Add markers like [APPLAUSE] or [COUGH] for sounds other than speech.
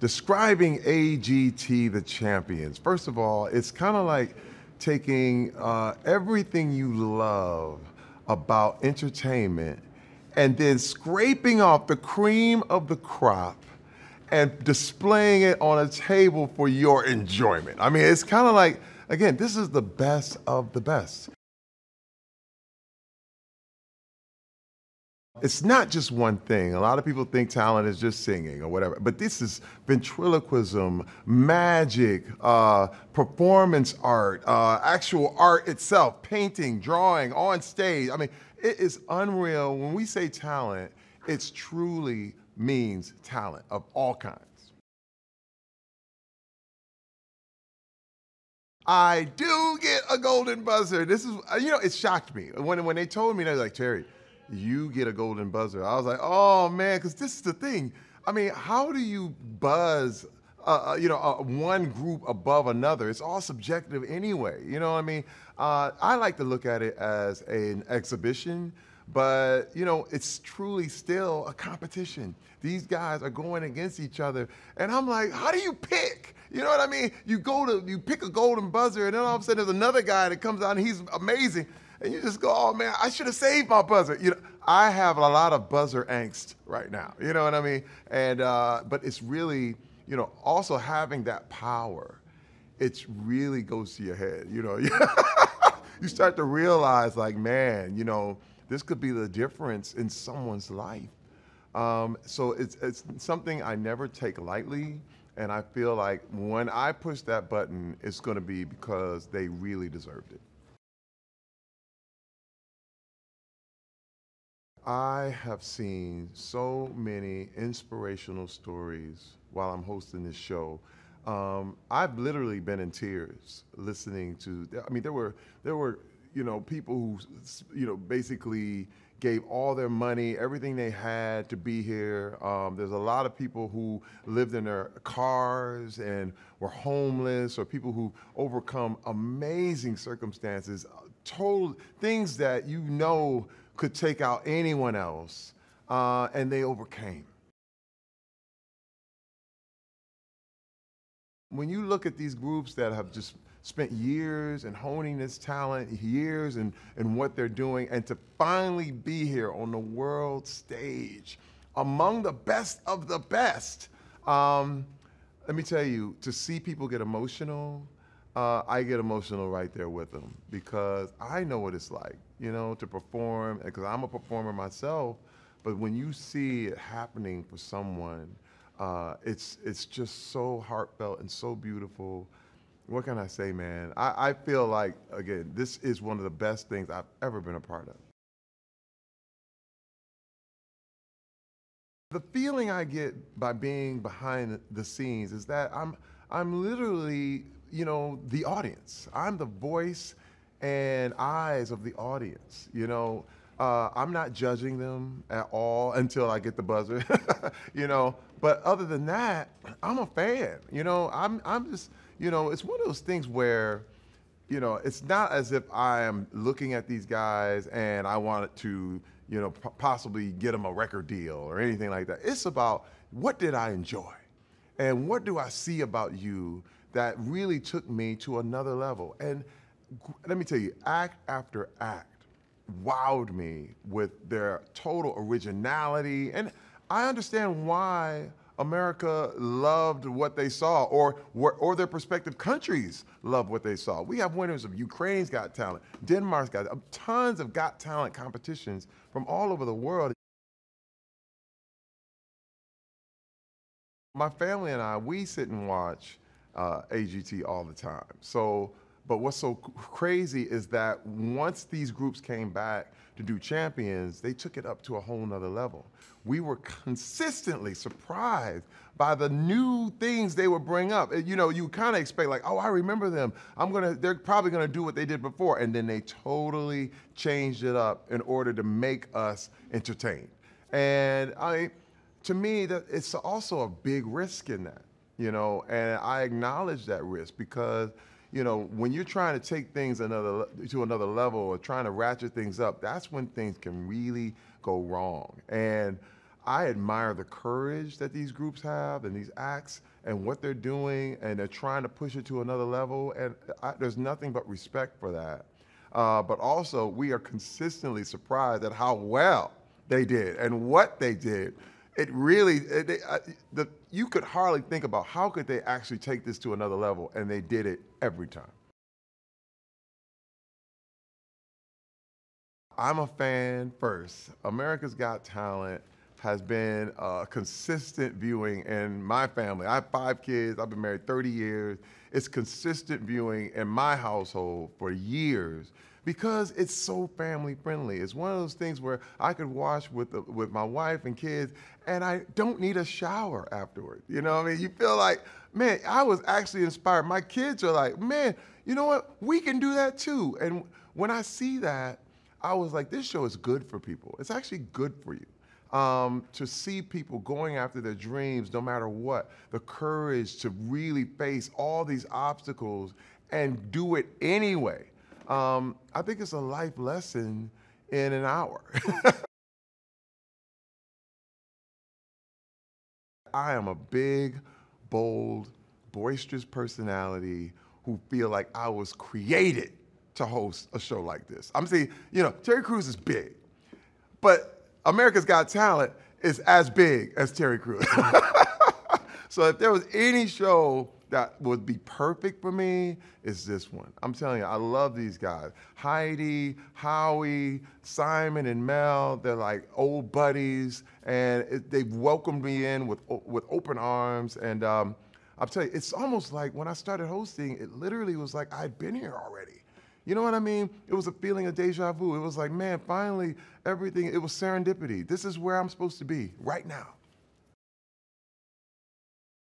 Describing AGT the Champions, first of all, it's kind of like taking uh, everything you love about entertainment and then scraping off the cream of the crop and displaying it on a table for your enjoyment. I mean, it's kind of like, again, this is the best of the best. It's not just one thing. A lot of people think talent is just singing or whatever, but this is ventriloquism, magic, uh, performance art, uh, actual art itself, painting, drawing, on stage. I mean, it is unreal. When we say talent, it truly means talent of all kinds. I do get a golden buzzer. This is, you know, it shocked me. When, when they told me, they were like, Terry, you get a golden buzzer. I was like, oh man, because this is the thing. I mean, how do you buzz? Uh, uh, you know, uh, one group above another. It's all subjective anyway. You know what I mean? Uh, I like to look at it as an exhibition, but you know, it's truly still a competition. These guys are going against each other, and I'm like, how do you pick? You know what I mean? You go to you pick a golden buzzer, and then all of a sudden there's another guy that comes out and he's amazing and you just go, oh man, I should have saved my buzzer. You know, I have a lot of buzzer angst right now. You know what I mean? And uh, but it's really, you know, also having that power, it really goes to your head. You know, [LAUGHS] you start to realize like, man, you know, this could be the difference in someone's life. Um, so it's it's something I never take lightly. And I feel like when I push that button, it's going to be because they really deserved it. I have seen so many inspirational stories while I'm hosting this show. Um, I've literally been in tears listening to. I mean, there were there were you know people who you know basically gave all their money, everything they had to be here. Um, there's a lot of people who lived in their cars and were homeless, or people who overcome amazing circumstances, uh, told things that you know could take out anyone else, uh, and they overcame. When you look at these groups that have just spent years and honing this talent, years and and what they're doing, and to finally be here on the world stage among the best of the best. Um, let me tell you, to see people get emotional, uh, I get emotional right there with them because I know what it's like, you know, to perform. Because I'm a performer myself, but when you see it happening for someone, uh, it's it's just so heartfelt and so beautiful. What can I say, man? I, I feel like again, this is one of the best things I've ever been a part of. The feeling I get by being behind the scenes is that I'm I'm literally you know, the audience. I'm the voice and eyes of the audience, you know. Uh, I'm not judging them at all until I get the buzzer, [LAUGHS] you know. But other than that, I'm a fan. You know, I'm I'm just you know, it's one of those things where, you know, it's not as if I am looking at these guys and I wanted to, you know, p- possibly get them a record deal or anything like that. It's about what did I enjoy, and what do I see about you that really took me to another level. And let me tell you, act after act wowed me with their total originality. And I understand why America loved what they saw, or, or their prospective countries loved what they saw. We have winners of Ukraine's Got Talent, Denmark's Got tons of Got Talent competitions from all over the world. My family and I, we sit and watch uh, AGT all the time. So, but what's so crazy is that once these groups came back to do champions, they took it up to a whole nother level. We were consistently surprised by the new things they would bring up. You know, you kind of expect like, oh, I remember them. I'm gonna, they're probably gonna do what they did before, and then they totally changed it up in order to make us entertained. And I, to me, that it's also a big risk in that you know, and I acknowledge that risk because, you know, when you're trying to take things another to another level or trying to ratchet things up, that's when things can really go wrong. And I admire the courage that these groups have and these acts and what they're doing, and they're trying to push it to another level. And I, there's nothing but respect for that. Uh, but also, we are consistently surprised at how well they did and what they did it really, eh, it, the, you could hardly think about how could they actually take this to another level, and they did it every time. I'm a fan first. America's Got Talent has been uh, consistent viewing in my family. I have five kids, I've been married 30 years. It's consistent viewing in my household for years because it's so family friendly. It's one of those things where I could wash with the, with my wife and kids, and I don't need a shower afterwards. You know, what I mean, you feel like, man, I was actually inspired. My kids are like, man, you know what? We can do that too. And when I see that, I was like, this show is good for people. It's actually good for you. Um, to see people going after their dreams no matter what, the courage to really face all these obstacles and do it anyway um, I think it's a life lesson in an hour. [LAUGHS] I am a big, bold, boisterous personality who feel like I was created to host a show like this. I'm saying, you know, Terry Crews is big, but America's Got Talent is as big as Terry Crews. [LAUGHS] so if there was any show that would be perfect for me is this one. I'm telling you, I love these guys. Heidi, Howie, Simon, and Mel, they're like old buddies, and it, they've welcomed me in with, with open arms. And um, I'll tell you, it's almost like when I started hosting, it literally was like I'd been here already. You know what I mean? It was a feeling of deja vu. It was like, man, finally, everything, it was serendipity. This is where I'm supposed to be right now.